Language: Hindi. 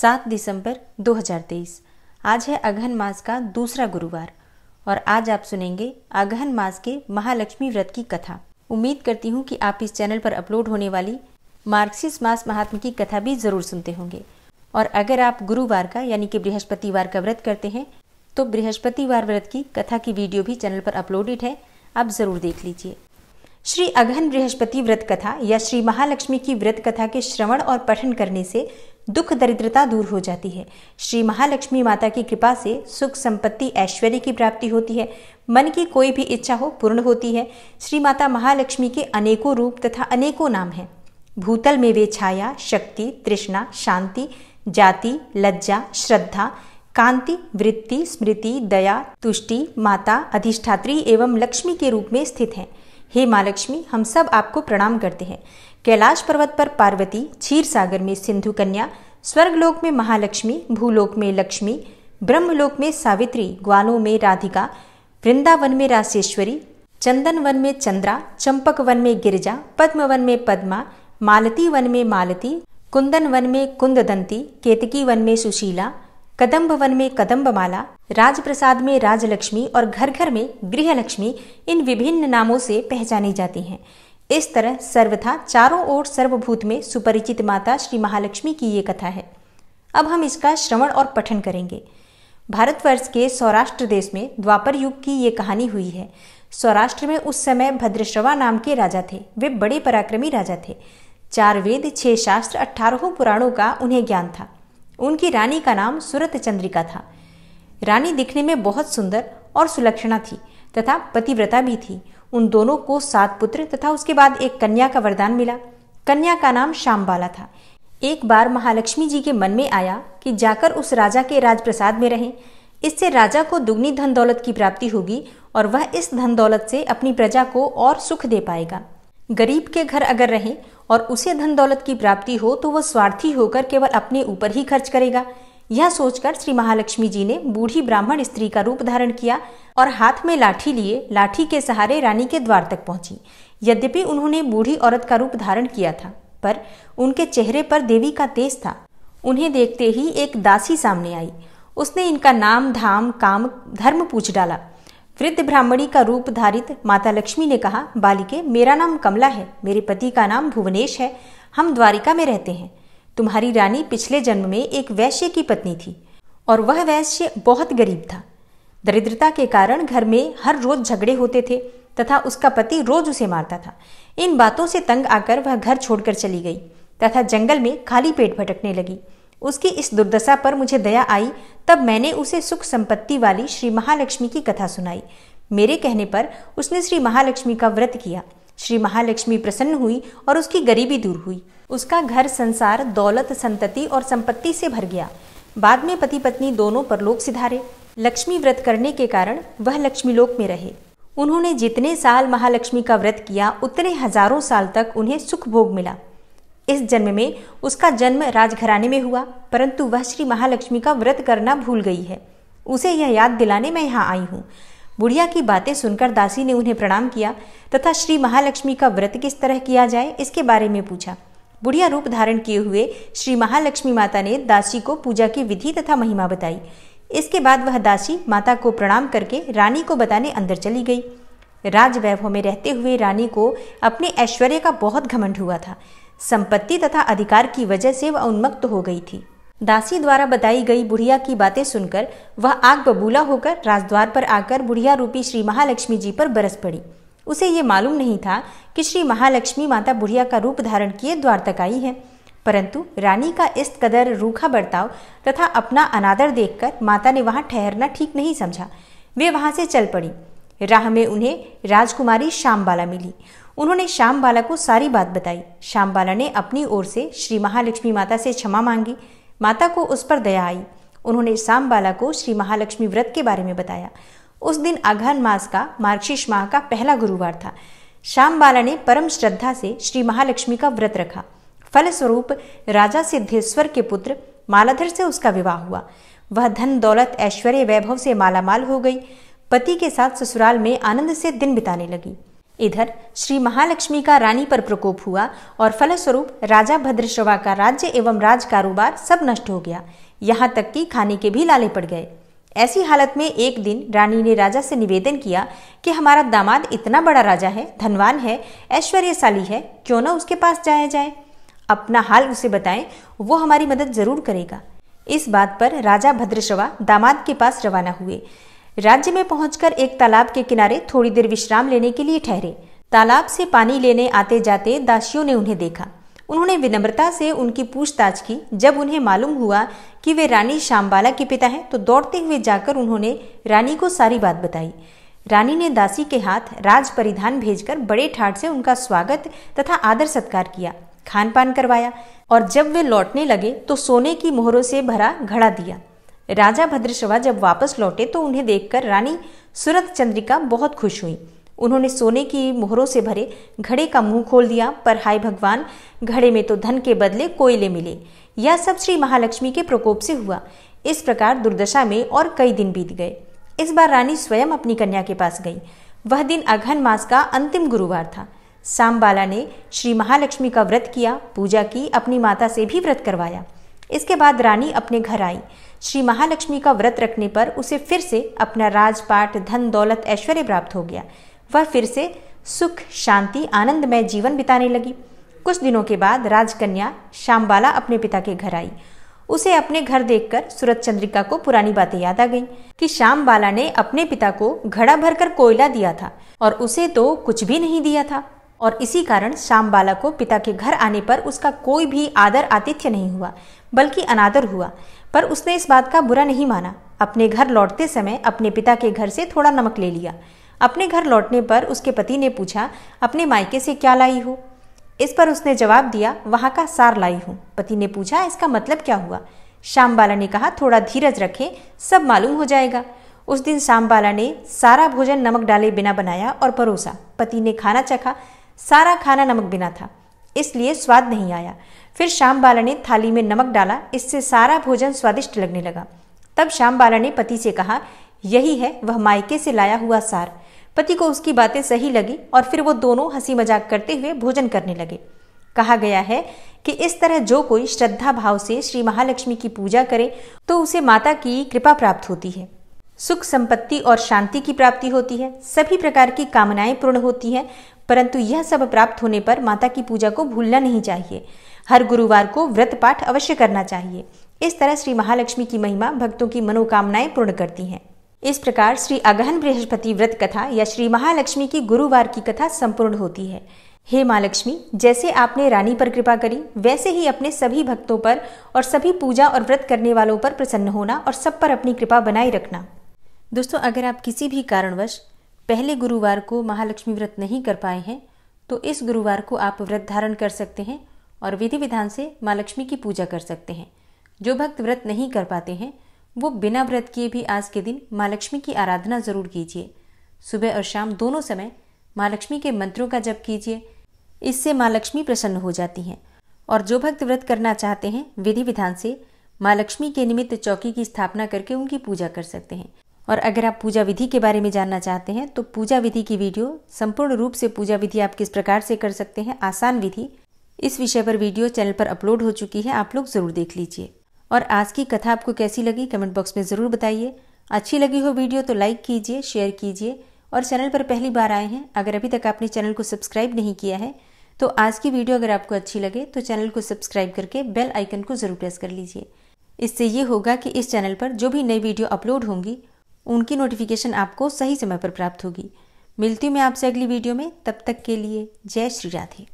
सात दिसंबर 2023 आज है अगहन मास का दूसरा गुरुवार और आज आप सुनेंगे अगहन मास के महालक्ष्मी व्रत की कथा उम्मीद करती हूँ कि आप इस चैनल पर अपलोड होने वाली मार्क्सिस मास महात्मा की कथा भी जरूर सुनते होंगे और अगर आप गुरुवार का यानी कि बृहस्पतिवार का व्रत करते हैं तो बृहस्पतिवार व्रत की कथा की वीडियो भी चैनल पर अपलोडेड है आप ज़रूर देख लीजिए श्री अगहन बृहस्पति व्रत कथा या श्री महालक्ष्मी की व्रत कथा के श्रवण और पठन करने से दुख दरिद्रता दूर हो जाती है श्री महालक्ष्मी माता की कृपा से सुख संपत्ति ऐश्वर्य की प्राप्ति होती है मन की कोई भी इच्छा हो पूर्ण होती है श्री माता महालक्ष्मी के अनेकों रूप तथा अनेकों नाम हैं भूतल में वे छाया शक्ति तृष्णा शांति जाति लज्जा श्रद्धा कांति वृत्ति स्मृति दया तुष्टि माता अधिष्ठात्री एवं लक्ष्मी के रूप में स्थित हैं हे माँ लक्ष्मी हम सब आपको प्रणाम करते हैं कैलाश पर्वत पर पार्वती क्षीर सागर में सिंधु कन्या स्वर्गलोक में महालक्ष्मी भूलोक में लक्ष्मी ब्रह्मलोक में सावित्री ग्वालों में राधिका वृंदावन में राशेश्वरी चंदन वन में चंद्रा चंपक वन में गिरिजा पद्म वन में पद्मा मालती वन में मालती कुंदन वन में कुंददंती केतकी वन में सुशीला कदम्ब वन में कदम्ब माला राजप्रसाद में राजलक्ष्मी और घर घर में गृहलक्ष्मी इन विभिन्न नामों से पहचानी जाती हैं इस तरह सर्वथा चारों ओर सर्वभूत में सुपरिचित माता श्री महालक्ष्मी की ये कथा है अब हम इसका श्रवण और पठन करेंगे भारतवर्ष के सौराष्ट्र देश में द्वापर युग की ये कहानी हुई है सौराष्ट्र में उस समय भद्रश्रवा नाम के राजा थे वे बड़े पराक्रमी राजा थे चार वेद छह शास्त्र अठारहों पुराणों का उन्हें ज्ञान था उनकी रानी का नाम सुरत चंद्रिका था रानी दिखने में बहुत सुंदर और सुलक्षणा थी तथा पतिव्रता भी थी उन दोनों को सात पुत्र तथा उसके बाद एक कन्या का वरदान मिला कन्या का नाम श्यामबाला था एक बार महालक्ष्मी जी के मन में आया कि जाकर उस राजा के राजप्रसाद में रहें इससे राजा को दुगनी धन दौलत की प्राप्ति होगी और वह इस धन दौलत से अपनी प्रजा को और सुख दे पाएगा गरीब के घर अगर रहें और उसे धन दौलत की प्राप्ति हो तो वह स्वार्थी होकर केवल अपने ऊपर ही खर्च करेगा यह सोचकर श्री महालक्ष्मी जी ने बूढ़ी ब्राह्मण स्त्री का रूप धारण किया और हाथ में लाठी लिए लाठी के सहारे रानी के द्वार तक पहुंची यद्यपि उन्होंने बूढ़ी औरत का रूप धारण किया था पर उनके चेहरे पर देवी का तेज था उन्हें देखते ही एक दासी सामने आई उसने इनका नाम धाम काम धर्म पूछ डाला वृद्ध ब्राह्मणी का रूप धारित माता लक्ष्मी ने कहा बालिके मेरा नाम कमला है मेरे पति का नाम भुवनेश है हम द्वारिका में रहते हैं तुम्हारी रानी पिछले जन्म में एक वैश्य की पत्नी थी और वह वैश्य बहुत गरीब था दरिद्रता के कारण घर में हर रोज झगड़े होते थे तथा उसका पति रोज उसे मारता था इन बातों से तंग आकर वह घर छोड़कर चली गई तथा जंगल में खाली पेट भटकने लगी उसकी इस दुर्दशा पर मुझे दया आई तब मैंने उसे सुख संपत्ति वाली श्री महालक्ष्मी की कथा सुनाई मेरे कहने पर उसने श्री महालक्ष्मी का व्रत किया श्री महालक्ष्मी प्रसन्न हुई और उसकी गरीबी दूर हुई उसका घर संसार दौलत संतति और संपत्ति से भर गया बाद में पति पत्नी दोनों परलोक सिधारे लक्ष्मी व्रत करने के कारण वह लक्ष्मीलोक में रहे उन्होंने जितने साल महालक्ष्मी का व्रत किया उतने हजारों साल तक उन्हें सुख भोग मिला इस जन्म में उसका जन्म राजघराने में हुआ परंतु वह श्री महालक्ष्मी का व्रत करना भूल गई है उसे यह याद दिलाने मैं यहाँ आई हूँ बुढ़िया की बातें सुनकर दासी ने उन्हें प्रणाम किया तथा श्री महालक्ष्मी का व्रत किस तरह किया जाए इसके बारे में पूछा बुढ़िया रूप धारण किए हुए श्री महालक्ष्मी माता ने दासी को पूजा की विधि तथा महिमा बताई इसके बाद वह दासी माता को प्रणाम करके रानी को बताने अंदर चली गई राजवैभव में रहते हुए रानी को अपने ऐश्वर्य का बहुत घमंड हुआ था संपत्ति तथा अधिकार की वजह से वह उन्मत्त हो गई थी दासी द्वारा बताई गई बुढ़िया की बातें सुनकर वह आग बबूला होकर राजद्वार पर आकर बुढ़िया रूपी श्री महालक्ष्मी जी पर बरस पड़ी उसे ये मालूम नहीं था कि श्री महालक्ष्मी माता बुढ़िया का रूप धारण किए द्वार तक आई है परंतु रानी का इस कदर रूखा बर्ताव तथा अपना अनादर देखकर माता ने वहाँ ठहरना ठीक नहीं समझा वे वहाँ से चल पड़ी राह में उन्हें राजकुमारी श्यामबाला मिली उन्होंने श्याम बाला को सारी बात बताई श्याम बाला ने अपनी ओर से श्री महालक्ष्मी माता से क्षमा मांगी माता को उस पर दया आई उन्होंने श्याम बाला को श्री महालक्ष्मी व्रत के बारे में बताया उस दिन अघन मास का मार्गशीर्ष माह का पहला गुरुवार था श्याम बाला ने परम श्रद्धा से श्री महालक्ष्मी का व्रत रखा फलस्वरूप राजा सिद्धेश्वर के पुत्र मालाधर से उसका विवाह हुआ वह धन दौलत ऐश्वर्य वैभव से मालामाल हो गई पति के साथ ससुराल में आनंद से दिन बिताने लगी इधर श्री महालक्ष्मी का रानी पर प्रकोप हुआ और फलस्वरूप राजा भद्रश्रवा का राज्य एवं राज कारोबार सब नष्ट हो गया यहाँ तक कि खाने के भी लाले पड़ गए ऐसी हालत में एक दिन रानी ने राजा से निवेदन किया कि हमारा दामाद इतना बड़ा राजा है धनवान है ऐश्वर्यशाली है क्यों ना उसके पास जाया जाए अपना हाल उसे बताएं वो हमारी मदद जरूर करेगा इस बात पर राजा भद्रश्रवा दामाद के पास रवाना हुए राज्य में पहुंचकर एक तालाब के किनारे थोड़ी देर विश्राम लेने के लिए ठहरे तालाब से पानी लेने आते जाते दासियों ने उन्हें देखा उन्होंने विनम्रता से उनकी पूछताछ की जब उन्हें मालूम हुआ कि वे रानी श्यामबाला के पिता हैं तो दौड़ते हुए जाकर उन्होंने रानी को सारी बात बताई रानी ने दासी के हाथ राज परिधान भेजकर बड़े ठाट से उनका स्वागत तथा आदर सत्कार किया खान पान करवाया और जब वे लौटने लगे तो सोने की मोहरों से भरा घड़ा दिया राजा भद्रशवा जब वापस लौटे तो उन्हें देखकर रानी सुरत चंद्रिका बहुत खुश हुई उन्होंने सोने की मोहरों से भरे घड़े का मुंह खोल दिया पर हाय भगवान घड़े में तो धन के बदले कोयले मिले यह सब श्री महालक्ष्मी के प्रकोप से हुआ इस प्रकार दुर्दशा में और कई दिन बीत गए इस बार रानी स्वयं अपनी कन्या के पास गई वह दिन अघन मास का अंतिम गुरुवार था सांबाला ने श्री महालक्ष्मी का व्रत किया पूजा की अपनी माता से भी व्रत करवाया इसके बाद रानी अपने घर आई श्री महालक्ष्मी का व्रत रखने पर उसे फिर से अपना राजपाट धन दौलत ऐश्वर्य प्राप्त हो गया वह फिर से सुख शांति आनंदमय जीवन बिताने लगी कुछ दिनों के बाद राजकन्या श्यामबाला अपने पिता के घर आई उसे अपने घर देखकर सूरत चंद्रिका को पुरानी बातें याद आ गईं कि श्याम बाला ने अपने पिता को घड़ा भरकर कोयला दिया था और उसे तो कुछ भी नहीं दिया था और इसी कारण श्याम बाला को पिता के घर आने पर उसका कोई भी आदर आतिथ्य नहीं हुआ बल्कि अनादर हुआ पर उसने इस बात का बुरा नहीं माना अपने घर लौटते समय अपने पिता के घर से थोड़ा नमक ले लिया अपने घर लौटने पर उसके पति ने पूछा अपने मायके से क्या लाई हो इस पर उसने जवाब दिया वहाँ का सार लाई हूँ पति ने पूछा इसका मतलब क्या हुआ श्याम बाला ने कहा थोड़ा धीरज रखें सब मालूम हो जाएगा उस दिन श्याम बाला ने सारा भोजन नमक डाले बिना बनाया और परोसा पति ने खाना चखा सारा खाना नमक बिना था इसलिए स्वाद नहीं आया फिर श्याम बाला ने थाली में नमक डाला इससे सारा भोजन स्वादिष्ट लगने लगा तब श्याम बाला ने पति से कहा यही है वह मायके से लाया हुआ सार पति को उसकी बातें सही लगी और फिर वो दोनों हंसी मजाक करते हुए भोजन करने लगे कहा गया है कि इस तरह जो कोई श्रद्धा भाव से श्री महालक्ष्मी की पूजा करे तो उसे माता की कृपा प्राप्त होती है सुख संपत्ति और शांति की प्राप्ति होती है सभी प्रकार की कामनाएं पूर्ण होती हैं परंतु यह सब प्राप्त होने पर माता की पूजा को भूलना नहीं चाहिए हर गुरुवार को व्रत पाठ अवश्य करना चाहिए इस तरह श्री महालक्ष्मी की महिमा भक्तों की मनोकामनाएं पूर्ण करती हैं इस प्रकार श्री अगहन बृहस्पति व्रत कथा या श्री महालक्ष्मी की गुरुवार की कथा संपूर्ण होती है हे माँ लक्ष्मी जैसे आपने रानी पर कृपा करी वैसे ही अपने सभी भक्तों पर और सभी पूजा और व्रत करने वालों पर प्रसन्न होना और सब पर अपनी कृपा बनाए रखना दोस्तों अगर आप किसी भी कारणवश पहले गुरुवार को महालक्ष्मी व्रत नहीं कर पाए हैं तो इस गुरुवार को आप व्रत धारण कर सकते हैं और विधि विधान से माँ लक्ष्मी की पूजा कर सकते हैं जो भक्त व्रत नहीं कर पाते हैं वो बिना व्रत किए भी आज के दिन माँ लक्ष्मी की आराधना जरूर कीजिए सुबह और शाम दोनों समय माँ लक्ष्मी के मंत्रों का जप कीजिए इससे माँ लक्ष्मी प्रसन्न हो जाती हैं और जो भक्त व्रत करना चाहते हैं विधि विधान से माँ लक्ष्मी के निमित्त चौकी की स्थापना करके उनकी पूजा कर सकते हैं और अगर आप पूजा विधि के बारे में जानना चाहते हैं तो पूजा विधि की वीडियो संपूर्ण रूप से पूजा विधि आप किस प्रकार से कर सकते हैं आसान विधि इस विषय पर वीडियो चैनल पर अपलोड हो चुकी है आप लोग ज़रूर देख लीजिए और आज की कथा आपको कैसी लगी कमेंट बॉक्स में ज़रूर बताइए अच्छी लगी हो वीडियो तो लाइक कीजिए शेयर कीजिए और चैनल पर पहली बार आए हैं अगर अभी तक आपने चैनल को सब्सक्राइब नहीं किया है तो आज की वीडियो अगर आपको अच्छी लगे तो चैनल को सब्सक्राइब करके बेल आइकन को ज़रूर प्रेस कर लीजिए इससे ये होगा कि इस चैनल पर जो भी नई वीडियो अपलोड होंगी उनकी नोटिफिकेशन आपको सही समय पर प्राप्त होगी मिलती हूँ मैं आपसे अगली वीडियो में तब तक के लिए जय श्री राधे